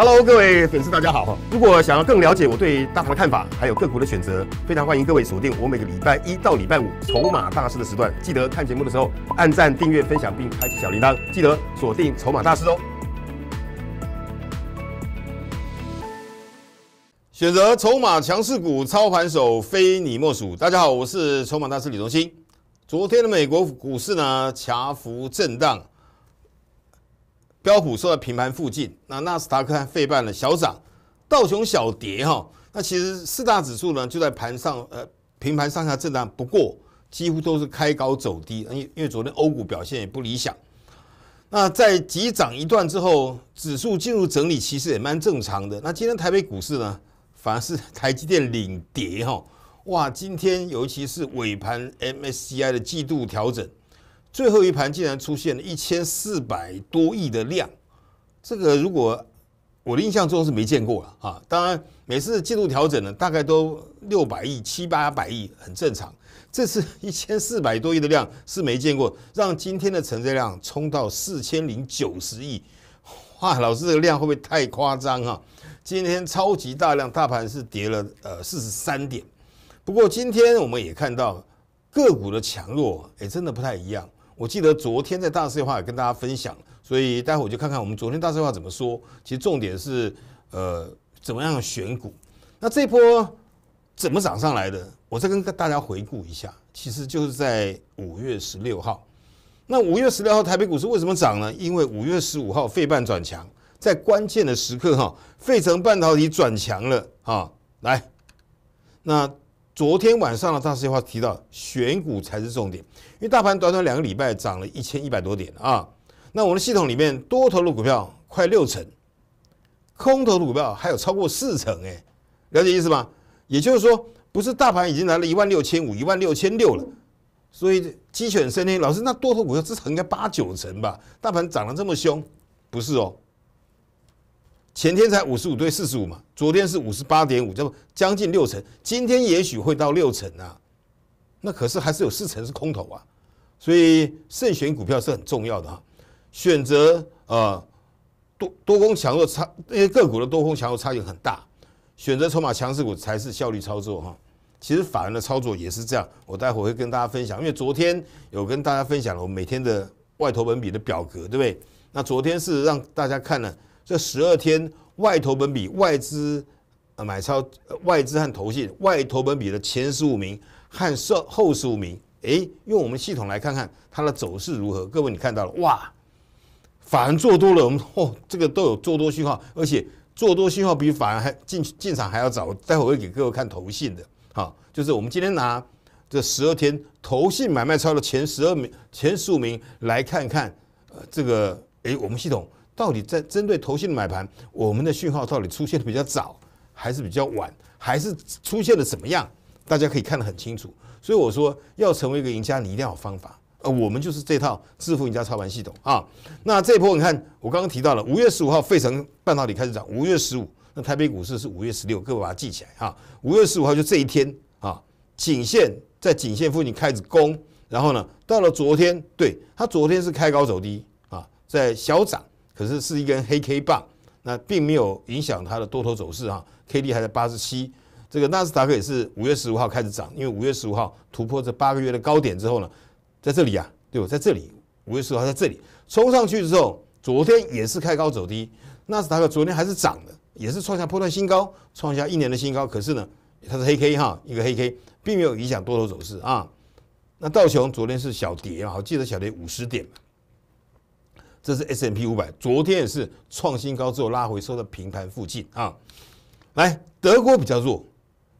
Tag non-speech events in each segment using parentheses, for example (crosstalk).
Hello，各位粉丝，大家好！如果想要更了解我对大盘的看法，还有个股的选择，非常欢迎各位锁定我每个礼拜一到礼拜五《筹码大师》的时段。记得看节目的时候按赞、订阅、分享，并开启小铃铛。记得锁定《筹码大师》哦！选择筹码强势股，操盘手非你莫属。大家好，我是筹码大师李忠新。昨天的美国股市呢，狭幅震荡。标普收在平盘附近，那纳斯达克和费半呢小涨，道琼小跌哈。那其实四大指数呢就在盘上呃平盘上下震荡，不过几乎都是开高走低，因因为昨天欧股表现也不理想。那在急涨一段之后，指数进入整理，其实也蛮正常的。那今天台北股市呢，反而是台积电领跌哈。哇，今天尤其是尾盘 MSCI 的季度调整。最后一盘竟然出现了一千四百多亿的量，这个如果我的印象中是没见过了啊！当然每次进度调整呢，大概都六百亿、七八百亿很正常。这次一千四百多亿的量是没见过，让今天的成交量冲到四千零九十亿，哇！老师这个量会不会太夸张啊？今天超级大量，大盘是跌了呃四十三点。不过今天我们也看到个股的强弱，哎，真的不太一样。我记得昨天在大势计也跟大家分享，所以待会我就看看我们昨天大势计怎么说。其实重点是，呃，怎么样选股？那这波怎么涨上来的？我再跟大家回顾一下，其实就是在五月十六号。那五月十六号台北股市为什么涨呢？因为五月十五号费半转强，在关键的时刻哈，费城半导体转强了啊！来，那。昨天晚上的大师话提到，选股才是重点，因为大盘短短两个礼拜涨了一千一百多点啊。那我们的系统里面多头的股票快六成，空头的股票还有超过四成哎，了解意思吗？也就是说，不是大盘已经来了一万六千五、一万六千六了，所以鸡犬升天。老师，那多头股票至少应该八九成吧？大盘涨得这么凶，不是哦。前天才五十五对四十五嘛，昨天是五十八点五，就将近六成。今天也许会到六成啊，那可是还是有四成是空头啊，所以慎选股票是很重要的哈。选择啊，多多空强弱差那些个股的多空强弱差异很大，选择筹码强势股才是效率操作哈。其实法人的操作也是这样，我待会会跟大家分享。因为昨天有跟大家分享了我每天的外投本笔的表格，对不对？那昨天是让大家看了。这十二天外投本比外资呃买超、外资和投信外投本比的前十五名和后后十五名，哎，用我们系统来看看它的走势如何。各位，你看到了哇？反而做多了，我们哦，这个都有做多信号，而且做多信号比反而还进进场还要早。待会会给各位看投信的，好，就是我们今天拿这十二天投信买卖超的前十二名、前十五名来看看，呃，这个哎，我们系统。到底在针对头的买盘，我们的讯号到底出现的比较早，还是比较晚，还是出现的怎么样？大家可以看得很清楚。所以我说，要成为一个赢家，你一定要有方法。呃，我们就是这套致富赢家操盘系统啊。那这一波，你看我刚刚提到了，五月十五号费城半导体开始涨，五月十五，那台北股市是五月十六，各位把它记起来啊。五月十五号就这一天啊，颈线在颈线附近开始攻，然后呢，到了昨天，对，它昨天是开高走低啊，在小涨。可是是一根黑 K 棒，那并没有影响它的多头走势啊，K D 还在八十七。这个纳斯达克也是五月十五号开始涨，因为五月十五号突破这八个月的高点之后呢，在这里啊，对不？在这里，五月十五号在这里冲上去之后，昨天也是开高走低，纳斯达克昨天还是涨的，也是创下破断新高，创下一年的新高。可是呢，它是黑 K 哈，一个黑 K 并没有影响多头走势啊。那道琼昨天是小跌啊，我记得小跌五十点。这是 S M P 五百，昨天也是创新高之后拉回，收到平盘附近啊。来，德国比较弱，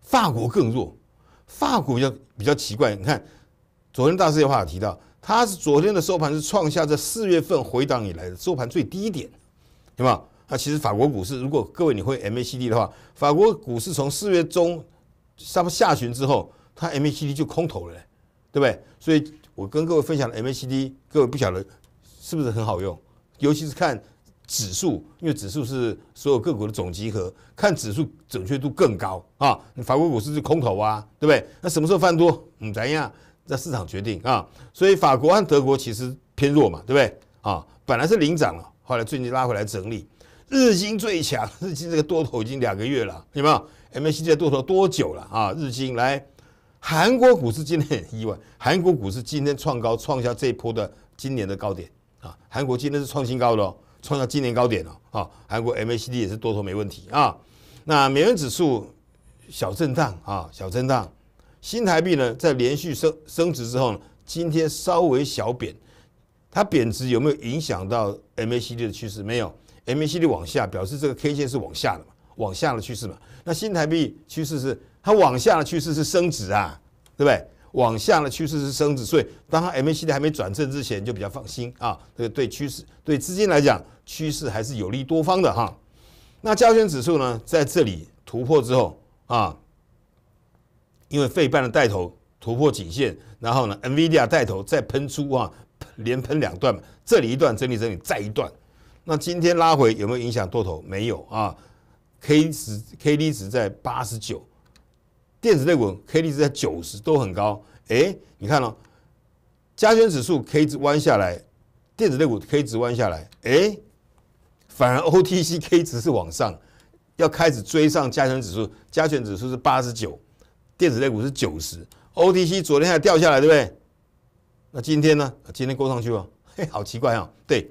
法国更弱，法国比较比较奇怪。你看，昨天大世界话提到，它是昨天的收盘是创下在四月份回档以来的收盘最低点，对吧？那其实法国股市，如果各位你会 M A C D 的话，法国股市从四月中上下旬之后，它 M A C D 就空头了，对不对？所以我跟各位分享的 M A C D，各位不晓得。是不是很好用？尤其是看指数，因为指数是所有个股的总集合，看指数准确度更高啊。法国股市是空头啊，对不对？那什么时候翻多？嗯，怎样？那市场决定啊。所以法国和德国其实偏弱嘛，对不对？啊，本来是领涨了，后来最近拉回来整理。日经最强，(laughs) 日经这个多头已经两个月了，有没有？M a C 的多头多久了啊？日经来，韩国股市今天很意外，韩国股市今天创高，创下这一波的今年的高点。韩国今天是创新高的，哦，创下今年高点了啊。韩国 MACD 也是多头没问题啊。那美元指数小震荡啊，小震荡。新台币呢，在连续升升值之后呢，今天稍微小贬，它贬值有没有影响到 MACD 的趋势？没有，MACD 往下表示这个 K 线是往下的嘛，往下的趋势嘛。那新台币趋势是它往下的趋势是升值啊，对不对？往下的趋势是升值，所以当它 MACD 还没转正之前，就比较放心啊。这个对趋势、对资金来讲，趋势还是有利多方的哈。那加权指数呢，在这里突破之后啊，因为费半的带头突破颈线，然后呢，NVIDIA 带头再喷出啊，连喷两段，这里一段整理整理再一段。那今天拉回有没有影响多头？没有啊，K 值 k d 值在八十九。电子类股 K 值在九十都很高，哎，你看哦，加权指数 K 值弯下来，电子类股 K 值弯下来，哎，反而 OTC K 值是往上，要开始追上加权指数，加权指数是八十九，电子类股是九十，OTC 昨天还掉下来，对不对？那今天呢？今天勾上去哦，嘿，好奇怪哦，对，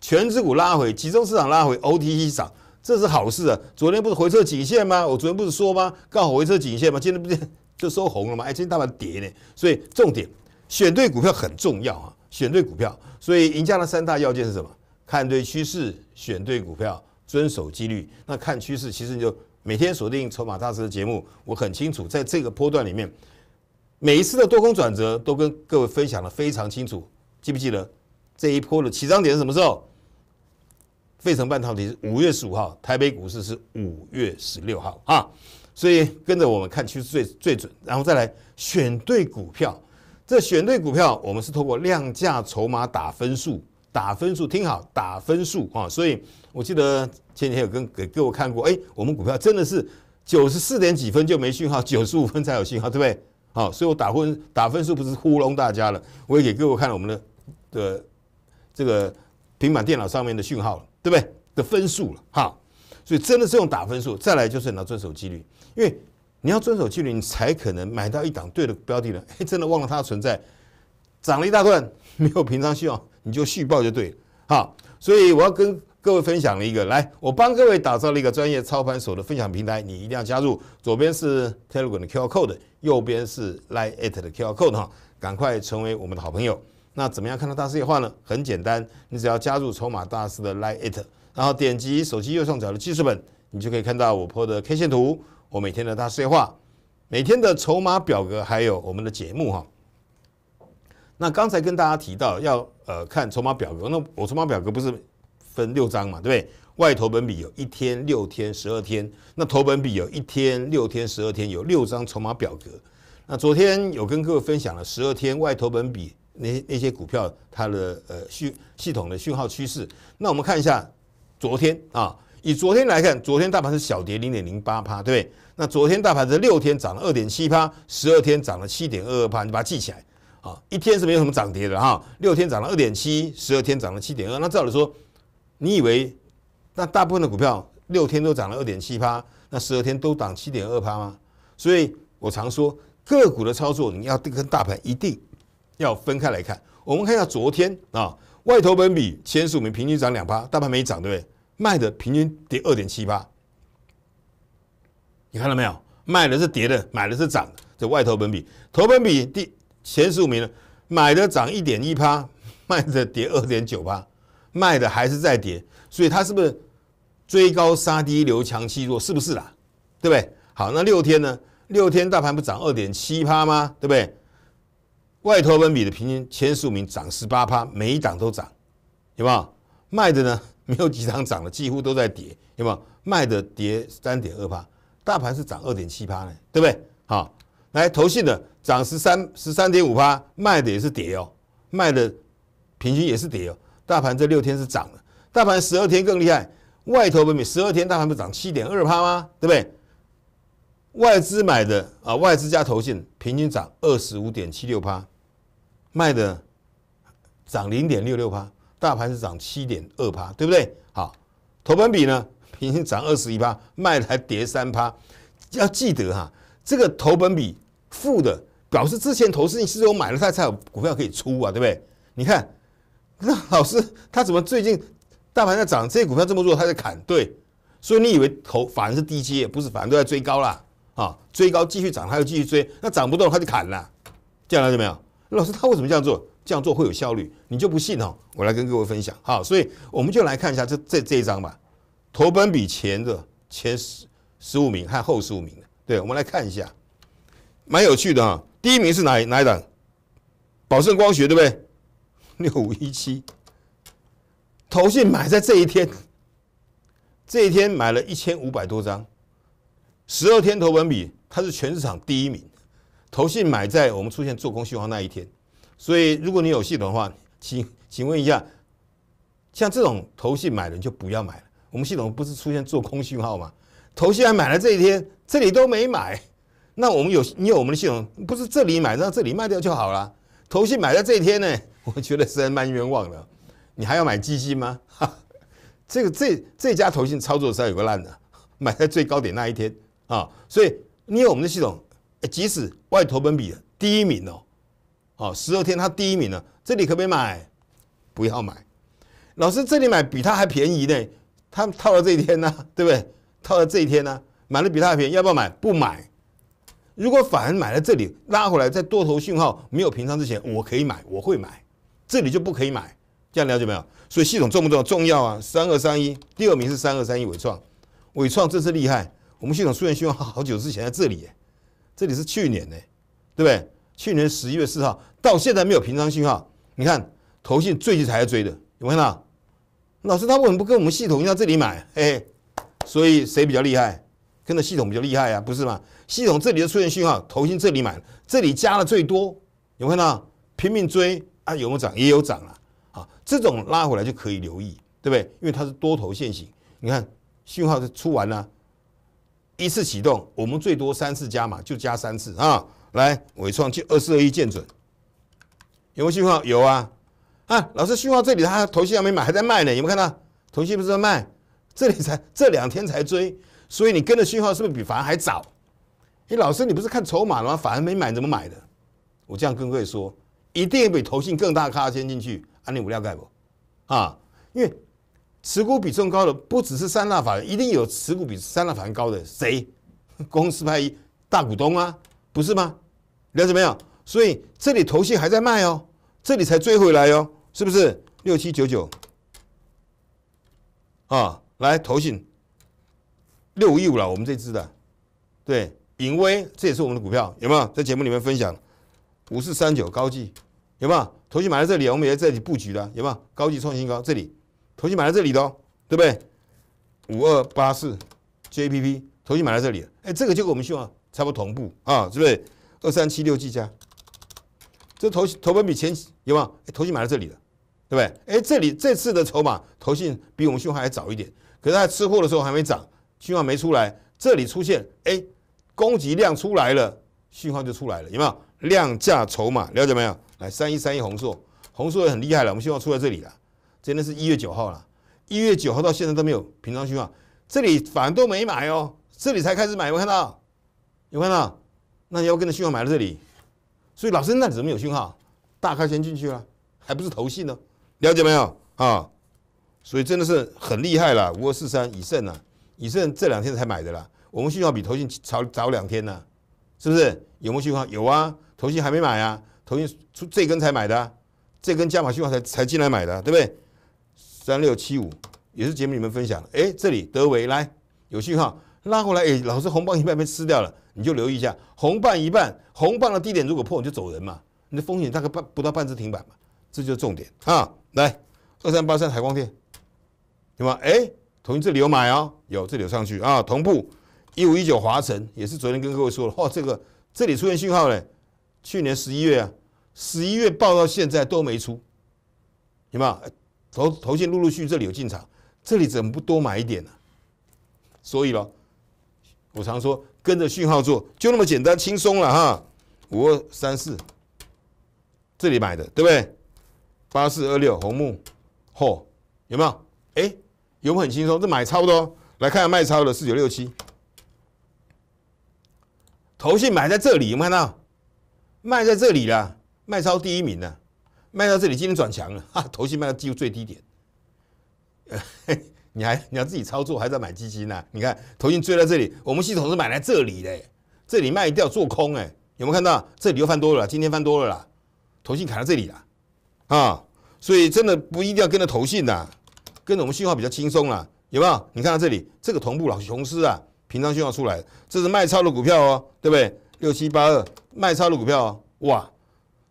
全指股拉回，集中市场拉回，OTC 涨。这是好事啊！昨天不是回撤颈线吗？我昨天不是说吗？刚好回撤颈线吗？今天不是 (laughs) 就收红了吗？哎，今天大盘跌呢，所以重点选对股票很重要啊！选对股票，所以赢家的三大要件是什么？看对趋势，选对股票，遵守纪律。那看趋势，其实你就每天锁定《筹码大师》的节目，我很清楚，在这个波段里面，每一次的多空转折都跟各位分享的非常清楚。记不记得这一波的起涨点是什么时候？费城半导体是五月十五号，台北股市是五月十六号啊，所以跟着我们看趋势最最准，然后再来选对股票。这选对股票，我们是透过量价筹码打分数，打分数，听好，打分数啊！所以我记得前几天有跟给各位看过，哎，我们股票真的是九十四点几分就没讯号，九十五分才有讯号，对不对？好，所以我打分打分数不是糊弄大家了，我也给各位看了我们的的这个平板电脑上面的讯号。对不对？的分数了，哈，所以真的是用打分数，再来就是你要遵守纪律，因为你要遵守纪律，你才可能买到一档对的标的呢。(laughs) 哎，真的忘了它的存在，涨了一大段，没有平常希望，你就续报就对了，哈。所以我要跟各位分享了一个，来，我帮各位打造了一个专业操盘手的分享平台，你一定要加入。左边是 Telegram 的 Q R Code，右边是 Line at 的 Q R Code，哈，赶快成为我们的好朋友。那怎么样看到大师也换呢？很简单，你只要加入筹码大师的 Like It，然后点击手机右上角的记事本，你就可以看到我铺的 K 线图，我每天的大师也画，每天的筹码表格，还有我们的节目哈。那刚才跟大家提到要呃看筹码表格，那我筹码表格不是分六张嘛，对不对？外投本笔有一天、六天、十二天，那投本笔有一天、六天、十二天，有六张筹码表格。那昨天有跟各位分享了十二天外投本笔。那那些股票它的呃序系统的讯号趋势，那我们看一下昨天啊，以昨天来看，昨天大盘是小跌零点零八帕，对不对？那昨天大盘是六天涨了二点七帕，十二天涨了七点二二帕，你把它记起来啊，一天是没有什么涨跌的哈，六天涨了二点七，十二天涨了七点二，那照理说，你以为那大部分的股票六天都涨了二点七帕，那十二天都涨七点二帕吗？所以我常说个股的操作，你要跟大盘一定。要分开来看，我们看一下昨天啊，外投本比前十五名平均涨两趴，大盘没涨，对不对？卖的平均跌二点七八，你看到没有？卖的是跌的，买的是涨的。这外投本比，投本比第前十五名呢，买的涨一点一趴，卖的跌二点九八，卖的还是在跌，所以它是不是追高杀低，留强欺弱？是不是啦？对不对？好，那六天呢？六天大盘不涨二点七趴吗？对不对？外投本比的平均千数名涨十八趴，每一档都涨，没有？卖的呢没有几档涨了，几乎都在跌，有没有？卖的跌三点二趴，大盘是涨二点七趴呢，对不对？好，来投信的涨十三十三点五趴，卖的也是跌哦，卖的平均也是跌哦。大盘这六天是涨了，大盘十二天更厉害，外投本比十二天大盘不涨七点二趴吗？对不对？外资买的啊，外资加投信平均涨二十五点七六帕。卖的涨零点六六八，大盘是涨七点二八，对不对？好，投本比呢，平均涨二十一八，卖还跌三趴。要记得哈，这个投本比负的，表示之前投是是有买了太有股票可以出啊，对不对？你看，那老师他怎么最近大盘在涨，这些股票这么弱，他在砍？对，所以你以为投反而是低阶，不是反都在追高了啊？追高继续涨，他又继续追，那涨不动他就砍了，这样了解没有？老师，他为什么这样做？这样做会有效率？你就不信哦？我来跟各位分享。好，所以我们就来看一下这这这一张吧。投本比前的前十十五名和后十五名的，对，我们来看一下，蛮有趣的哈。第一名是哪哪一档？宝盛光学，对不对？六五一七，投信买在这一天，这一天买了一千五百多张，十二天投本比，它是全市场第一名。头信买在我们出现做空信号那一天，所以如果你有系统的话，请请问一下，像这种头信买的就不要买了。我们系统不是出现做空信号吗？头信还买了这一天，这里都没买，那我们有你有我们的系统，不是这里买，那这里卖掉就好了。头信买在这一天呢，(laughs) 我觉得实在蛮冤枉的。你还要买基金吗？哈，(laughs) 这个这这家投信操作上有个烂的，买在最高点那一天啊，所以你有我们的系统。即使外投本比第一名哦，好，十二天他第一名呢，这里可不可以买？不要买。老师，这里买比他还便宜呢。他套了这一天呢，对不对？套了这一天呢，买了比他还便宜，要不要买？不买。如果反而买了这里拉回来，在多头讯号没有平仓之前，我可以买，我会买。这里就不可以买，这样了解没有？所以系统重不重要？重要啊！三二三一，第二名是三二三一伟创，伟创真是厉害。我们系统虽然讯号好久之前在这里这里是去年呢，对不对？去年十一月四号到现在没有平仓信号，你看投信最近才追的，有有看到？老师他为什么不跟我们系统一样这里买？哎，所以谁比较厉害？跟着系统比较厉害啊，不是吗？系统这里就出现信号，投信这里买，这里加了最多，有有看到？拼命追啊，有没有涨？也有涨了啊，这种拉回来就可以留意，对不对？因为它是多头现形，你看信号是出完了。一次启动，我们最多三次加码，就加三次啊！来，伟创就二四二一见准。有没信号？有啊！啊，老师信号这里，他头信还没买，还在卖呢。有没看到？头信不是在卖？这里才这两天才追，所以你跟着信号是不是比反而还早？哎，老师，你不是看筹码了吗？而没买怎么买的？我这样跟各位说，一定比投信更大咖先进去，安利五料盖不？啊，因为。持股比重高的不只是三大法人，一定有持股比三大法人高的谁？(laughs) 公司派一大股东啊，不是吗？了怎么样？所以这里头信还在卖哦，这里才追回来哦，是不是？六七九九啊，来头信六五一五了，我们这支的，对，永威这也是我们的股票，有没有在节目里面分享？五四三九高技有没有头信买在这里我们也在这里布局的，有没有高技创新高这里？头戏买在这里的哦，对不对？五二八四 JPP 头戏买在这里。哎，这个就跟我们希望差不多同步啊，是不是？二三七六 G 加，这头头盘比前有没有？头戏买在这里的，对不对？哎，这里这次的筹码头戏比我们希号还早一点，可是它吃货的时候还没涨，希号没出来，这里出现哎，供给量出来了，信号就出来了，有没有？量价筹码了解没有？来三一三一红硕，红硕也很厉害了，我们希望出在这里了。今天是一月九号了，一月九号到现在都没有平仓讯号，这里反而都没买哦，这里才开始买，有看到？有看到？那要跟着讯号买到这里，所以老师那里怎么有讯号？大开先进去了，还不是头信呢？了解没有？啊，所以真的是很厉害了，五二四三以盛啊，以胜这两天才买的啦，我们讯号比头信早早两天呢，是不是？有没有讯号？有啊，头信还没买啊，头信出这根才买的，这根加码讯号才才进来买的，对不对？三六七五也是节目，你们分享的。哎，这里德维来有信号拉过来。哎，老师红棒一半被吃掉了，你就留意一下，红半一半，红棒的低点如果破，你就走人嘛。你的风险大概半不到半只停板嘛，这就是重点啊。来，二三八三海光电，有吗？哎，同意这里有买哦，有这里有上去啊。同步一五一九华晨也是昨天跟各位说了，哇，这个这里出现信号嘞。去年十一月啊，十一月报到现在都没出，行有？投投信陆陆续续这里有进场，这里怎么不多买一点呢？所以咯，我常说跟着讯号做就那么简单轻松了哈。五二三四，这里买的对不对？八四二六红木，嚯，有没有？哎，有没有很轻松，这买差不多。来看下卖超的四九六七，头信买在这里有没看到？卖在这里了，卖超第一名了。卖到这里，今天转强了啊！头 (laughs) 信卖到进乎最低点，(laughs) 你还你要自己操作，还在买基金啊？你看头信追到这里，我们系统是买来这里的，这里卖掉做空哎，有没有看到？这里又翻多了，今天翻多了啦，头信卡到这里了啊！所以真的不一定要跟着投信呐，跟着我们信号比较轻松啦，有没有？你看到这里，这个同步老雄狮啊，平常信号出来，这是卖超的股票哦，对不对？六七八二卖超的股票哦，哇！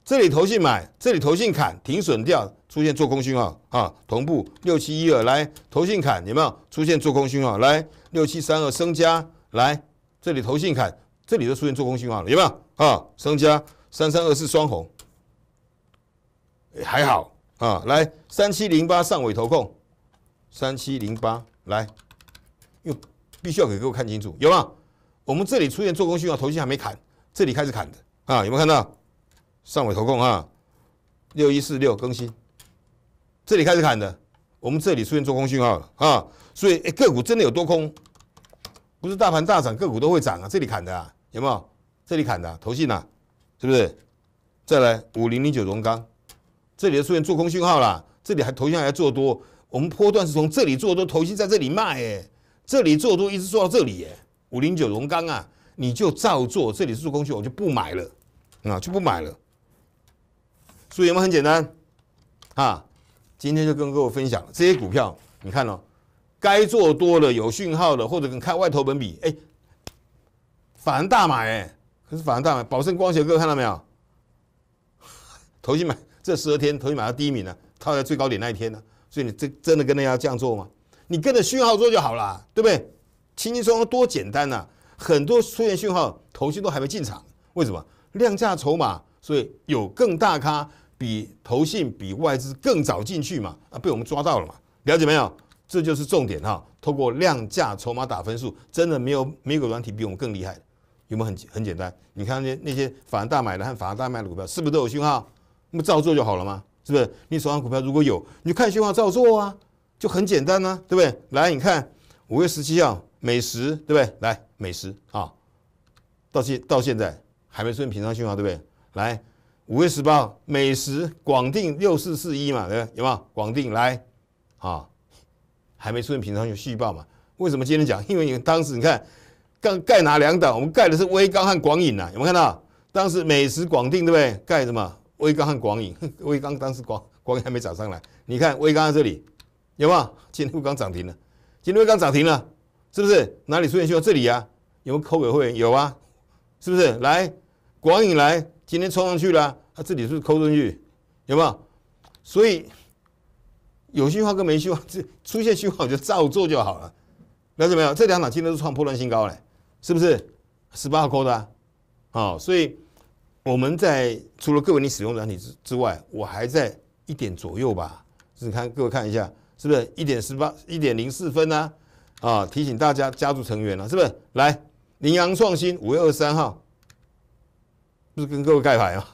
这里投信买，这里投信砍，停损掉，出现做空讯号，啊，同步六七一二来投信砍，有没有出现做空讯号？来六七三二升加，来这里投信砍，这里就出现做空讯号了，有没有？啊，升加三三二四双红，还好啊，来三七零八上尾头控，三七零八来，又必须要给各位看清楚，有没有？我们这里出现做空讯号，头信还没砍，这里开始砍的，啊，有没有看到？上尾投控啊，六一四六更新，这里开始砍的，我们这里出现做空讯号了啊，所以哎个股真的有多空，不是大盘大涨个股都会涨啊，这里砍的啊，有没有？这里砍的，投信呐，是不是？再来五零零九荣钢，这里出现做空讯号啦，这里还头信还做多，我们波段是从这里做多，投信在这里卖，哎，这里做多一直做到这里，哎，五零九荣钢啊，你就照做，这里是做空讯，我就不买了，啊，就不买了。所以我们很简单，啊，今天就跟各位分享这些股票。你看哦，该做多的有讯号的，或者跟看外投本比，哎，反大买哎，可是反大买。宝盛光学各位看到没有？头 (laughs) 先买这十二天头先买到第一名了，套在最高点那一天呢。所以你真真的跟人家这样做吗？你跟着讯号做就好了，对不对？轻轻松松多简单呐。很多出现讯号，头先都还没进场，为什么？量价筹码，所以有更大咖。比投信比外资更早进去嘛？啊，被我们抓到了嘛？了解没有？这就是重点哈。透过量价筹码打分数，真的没有没有软体比我们更厉害的，有没有很很简单？你看那那些法大买的和法大卖的股票，是不是都有讯号？那么照做就好了嘛？是不是？你手上股票如果有，你看讯号照做啊，就很简单呢，对不对？来，你看五月十七号美食，对不对？来美食啊，到现到现在还没出现平常讯号，对不对？来。五月十八，美食广定六四四一嘛，对不对？有没有广定来？啊，还没出现平常有续报嘛？为什么今天讲？因为你当时你看，刚盖哪两档？我们盖的是威刚和广影呐。有没有看到？当时美食广定，对不对？盖什么？威刚和广影，(laughs) 威刚当时广广影还没涨上来。你看威刚在这里，有没有？今天刚涨停了。今天刚涨停了，是不是？哪里出现需要这里呀、啊。有扣给会员有啊，是不是？来。王引来，今天冲上去了，它这里是不是抠进去？有没有？所以有虚化跟没虚化，出现虚化就照做就好了。了解没有？这两场今天都创破断新高嘞，是不是？十八号抠的啊，好，所以我们在除了各位你使用软体之之外，我还在一点左右吧。你看各位看一下，是不是一点十八一点零四分呢？啊，提醒大家家族成员了，是不是？来，羚羊创新五月二三号。不是跟各位盖牌嘛，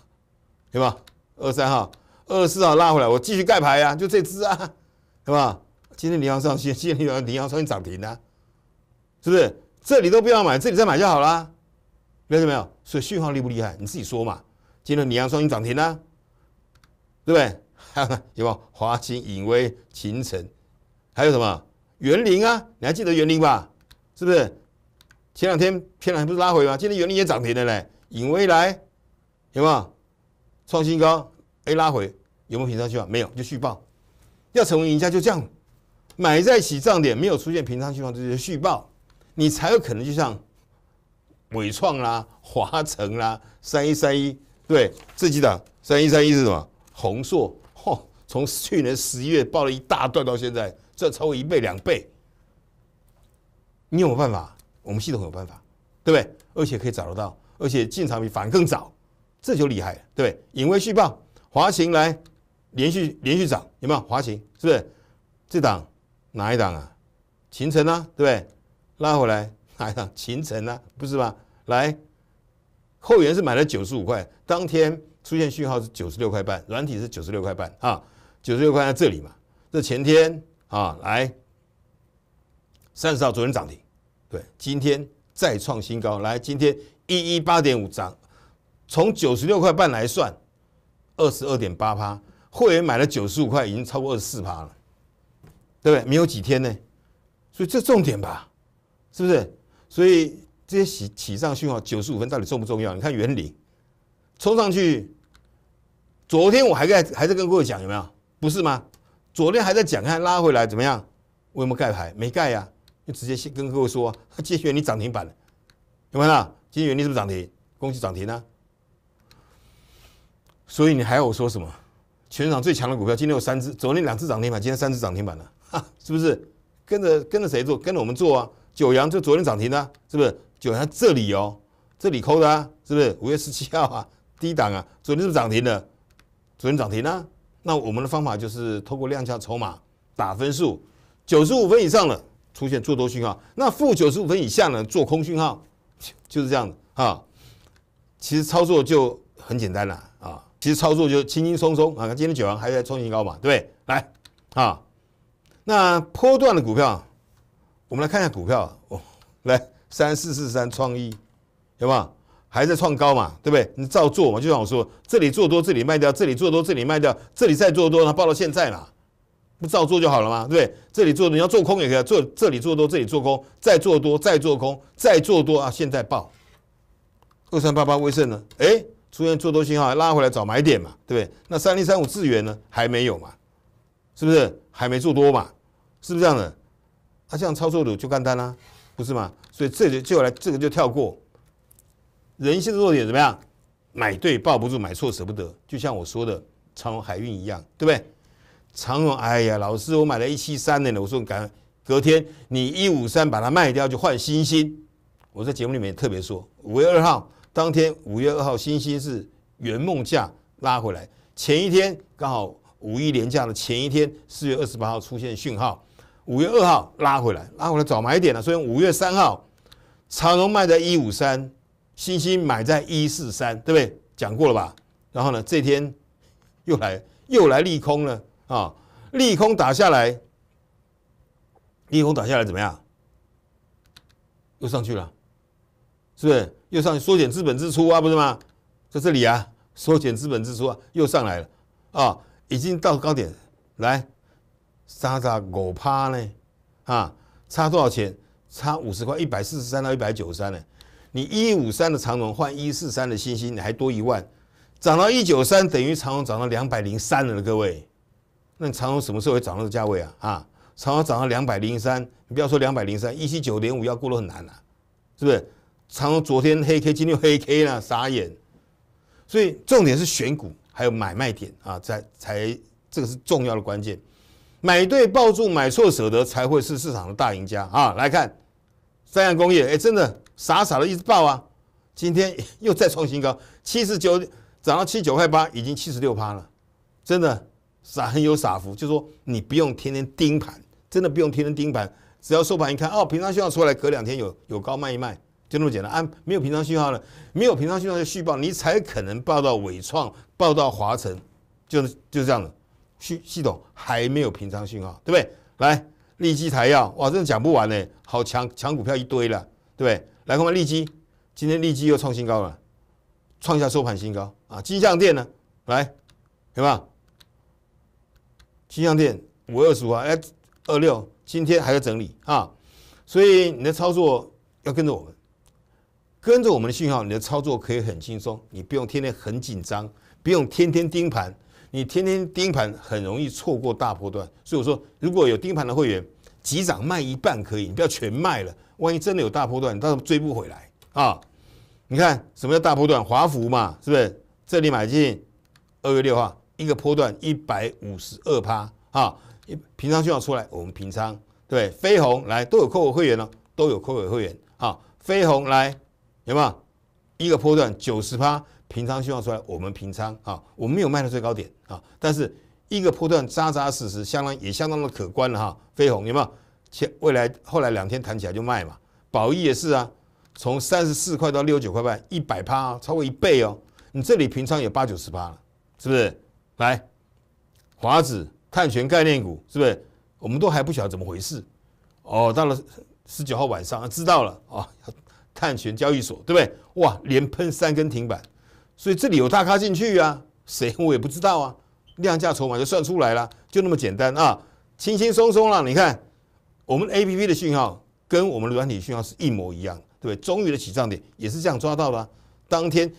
对吧？二三号、二十四号拉回来，我继续盖牌呀，就这只啊，对吧？今天你要上线，今天你要尼康创新涨停的，是不是？这里都不要买，这里再买就好了，明解没有？所以讯号厉不厉害？你自己说嘛。今天你要创新涨停了，对不对？(laughs) 有有华清、影威、秦城，还有什么园林啊？你还记得园林吧？是不是？前两天偏南不是拉回吗？今天园林也涨停了嘞，影威来。有没有创新高？哎，拉回有没有平仓希望？没有就续报。要成为赢家就这样，买在起涨点，没有出现平仓希望，这就续报，你才有可能。就像伟创啦、华城啦、三一三一，对，自己档三一三一是什么？宏硕，嚯，从去年十一月爆了一大段到现在，赚超过一倍两倍。你有没有办法？我们系统有办法，对不对？而且可以找得到，而且进场比反而更早。这就厉害了，对不对？隐微续报，华勤来连续连续涨，有没有华勤？是不是这档哪一档啊？秦城啊，对不对？拉回来 (laughs) 哪一档？秦城啊，不是吧？来，后援是买了九十五块，当天出现讯号是九十六块半，软体是九十六块半啊，九十六块在这里嘛？这前天啊，来三十号昨天涨停，对，今天再创新高，来今天一一八点五涨。从九十六块半来算，二十二点八趴，会员买了九十五块，已经超过二十四趴了，对不对？没有几天呢，所以这重点吧，是不是？所以这些起起上讯号九十五分到底重不重要？你看原理，冲上去，昨天我还在还在跟各位讲有没有？不是吗？昨天还在讲，看拉回来怎么样？有没有盖牌？没盖呀，就直接先跟各位说，(laughs) 今天元领涨停板了，有没有？今天原理是不是涨停？恭喜涨停呢？所以你还要我说什么？全场最强的股票，今天有三只，昨天两只涨停板，今天三只涨停板了，是不是？跟着跟着谁做？跟着我们做啊！九阳就昨天涨停啊，是不是？九阳这里哦，这里扣的啊，是不是？五月十七号啊，低档啊，昨天是涨停的，昨天涨停呢？那我们的方法就是透过量价筹码打分数，九十五分以上了，出现做多讯号；那负九十五分以下呢，做空讯号，就是这样的哈。其实操作就很简单了。其实操作就轻轻松松啊！今天九阳还在创新高嘛，对不对？来，啊，那波段的股票，我们来看一下股票。哦。(laughs) 来，三四四三创意，对吧？还在创高嘛，对不对？你照做嘛，就像我说，这里做多，这里卖掉，这里做多，这里卖掉，这里再做多，它报到现在了，不照做就好了嘛，对不对？这里做，你要做空也可以，做这里做多，这里做空，再做多，再做空，再做多啊，现在报。二三八八威盛呢？哎。出现做多信号，拉回来找买点嘛，对不对？那三零三五资源呢，还没有嘛，是不是？还没做多嘛，是不是这样的？他这样操作的就干单啦，不是嘛？所以这个就来这个就跳过。人性的弱点怎么样？买对抱不住，买错舍不得，就像我说的长荣海运一样，对不对？长荣，哎呀，老师，我买了一七三呢，我说赶隔天你一五三把它卖掉，就换新星。我在节目里面特别说，五月二号。当天五月二号，星期是圆梦价拉回来，前一天刚好五一连假的前一天，四月二十八号出现讯号，五月二号拉回来，拉回来早买点了。所以五月三号，长荣卖在一五三，星星买在一四三，对不对？讲过了吧？然后呢，这天又来又来利空了啊！利空打下来，利空打下来怎么样？又上去了。是不是又上缩减资本支出啊？不是吗？在这里啊，缩减资本支出啊，又上来了啊，已经到高点来，差差五趴呢，啊，差多少钱？差五十块，一百四十三到一百九十三呢。你一五三的长龙换一四三的鑫星，你还多一万，涨到一九三等于长融涨到两百零三了。各位，那你长融什么时候会涨那个价位啊？啊，长融涨到两百零三，你不要说两百零三，一七九点五要过了很难了，是不是？常昨天黑 K，今天又黑 K 了，傻眼。所以重点是选股，还有买卖点啊，才才这个是重要的关键。买对抱住，买错舍得，才会是市场的大赢家啊！来看三洋工业，哎，真的傻傻的一直爆啊！今天又再创新高，七十九涨到七九块八，已经七十六趴了，真的傻很有傻福，就说你不用天天盯盘，真的不用天天盯盘，只要收盘一看，哦，平常需要出来，隔两天有有高卖一卖。就那么简单，啊，没有平常讯号呢，没有平常讯号就续报，你才可能报到伟创，报到华晨，就就这样的。系系统还没有平常讯号，对不对？来，利基台药，哇，真的讲不完呢，好强强股票一堆了，对不对？来看看利基今天利基又创新高了，创下收盘新高啊！金象店呢？来，没吧？金象店五二五啊，哎，二六，今天还要整理啊，所以你的操作要跟着我们。跟着我们的信号，你的操作可以很轻松，你不用天天很紧张，不用天天盯盘。你天天盯盘很容易错过大波段，所以我说，如果有盯盘的会员，急涨卖一半可以，你不要全卖了，万一真的有大波段，到时候追不回来啊！你看什么叫大波段？华福嘛，是不是？这里买进，二月六号一个波段一百五十二趴啊！平仓信号出来，我们平仓。对，飞鸿来，都有扣我会员哦，都有扣我会员啊！飞鸿来。有没有一个波段九十八平仓希望出来，我们平仓啊，我没有卖到最高点啊，但是一个波段扎扎实实，相当也相当的可观了哈。飞鸿有没有？前未来后来两天弹起来就卖嘛。宝益也是啊，从三十四块到六九块半，一百趴，超过一倍哦。你这里平仓有八九十趴了，是不是？来，华子碳权概念股是不是？我们都还不晓得怎么回事，哦，到了十九号晚上知道了啊。汉权交易所对不对？哇，连喷三根停板，所以这里有大咖进去啊，谁我也不知道啊，量价筹码就算出来了，就那么简单啊，轻轻松松了。你看我们 A P P 的讯号跟我们软体讯号是一模一样，对，不对？中于的起涨点也是这样抓到的，当天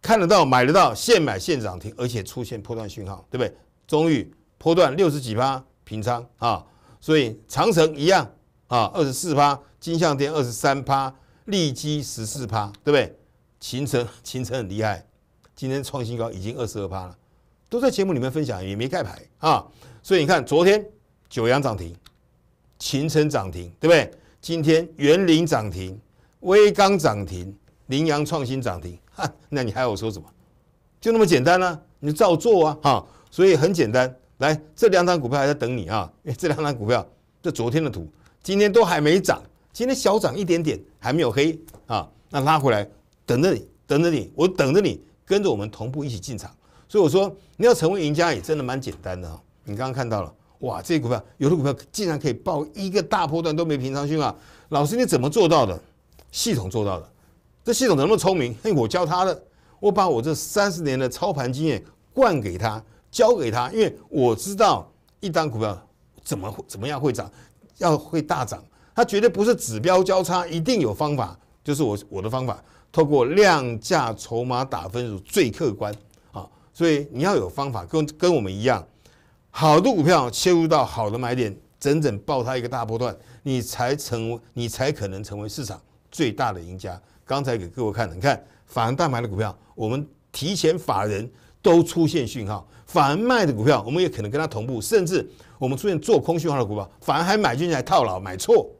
看得到买得到，现买现涨停，而且出现破断讯号，对不对？中于破断六十几趴平仓啊，所以长城一样。啊，二十四趴金象天二十三趴，利基十四趴，对不对？秦城 (laughs) 秦城很厉害，今天创新高，已经二十二趴了，都在节目里面分享，也没盖牌啊。所以你看，昨天九阳涨停，秦城涨停，对不对？今天园林涨停，威刚涨停，羚羊创新涨停，哈，那你还要我说什么？就那么简单啊？你照做啊，哈。所以很简单，来，这两张股票还在等你啊，因为这两张股票，这昨天的图。今天都还没涨，今天小涨一点点，还没有黑啊，那拉回来等着你，等着你，我等着你，跟着我们同步一起进场。所以我说，你要成为赢家也真的蛮简单的啊。你刚刚看到了，哇，这些股票，有的股票竟然可以爆一个大波段都没平仓讯啊。老师你怎么做到的？系统做到的，这系统能不能聪明？嘿，我教他的，我把我这三十年的操盘经验灌给他，教给他，因为我知道一单股票怎么怎么样会涨。要会大涨，它绝对不是指标交叉，一定有方法，就是我我的方法，透过量价筹码打分数最客观啊，所以你要有方法，跟跟我们一样，好的股票切入到好的买点，整整爆它一个大波段，你才成，为你才可能成为市场最大的赢家。刚才给各位看了，看法人大盘的股票，我们提前法人。都出现讯号，反而卖的股票，我们也可能跟它同步，甚至我们出现做空讯号的股票，反而还买进来套牢，买错，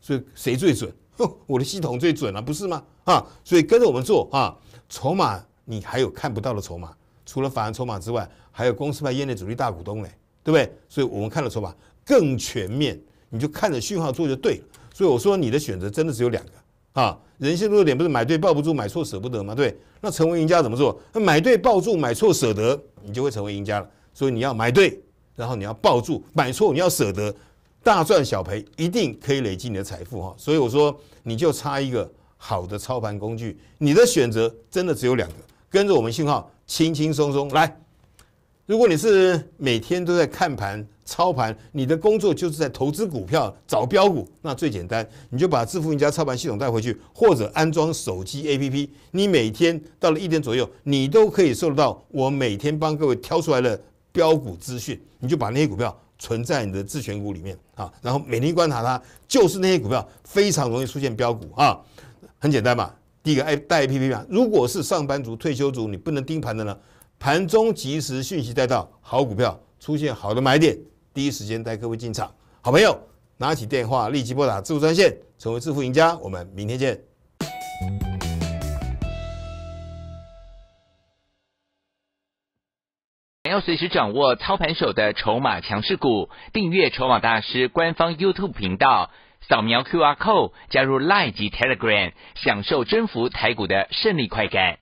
所以谁最准？(laughs) 我的系统最准了，不是吗？(laughs) 啊，所以跟着我们做啊，筹码你还有看不到的筹码，除了法人筹码之外，还有公司派业内主力大股东嘞，对不对？所以我们看的筹码更全面，你就看着讯号做就对了。所以我说你的选择真的只有两个。啊，人性弱点不是买对抱不住，买错舍不得吗？对，那成为赢家怎么做？那买对抱住，买错舍得，你就会成为赢家了。所以你要买对，然后你要抱住，买错你要舍得，大赚小赔，一定可以累积你的财富哈。所以我说，你就差一个好的操盘工具，你的选择真的只有两个，跟着我们信号，轻轻松松来。如果你是每天都在看盘。操盘，你的工作就是在投资股票找标股，那最简单，你就把致富赢家操盘系统带回去，或者安装手机 APP，你每天到了一点左右，你都可以收得到我每天帮各位挑出来的标股资讯，你就把那些股票存在你的自选股里面啊，然后每天观察它，就是那些股票非常容易出现标股啊，很简单嘛，第一个 app 带 APP 嘛，如果是上班族、退休族，你不能盯盘的呢，盘中及时讯息带到，好股票出现好的买点。第一时间带各位进场，好朋友拿起电话立即拨打致富专线，成为致富赢家。我们明天见。想要随时掌握操盘手的筹码强势股，订阅《筹码大师》官方 YouTube 频道，扫描 QR Code 加入 Line 及 Telegram，享受征服台股的胜利快感。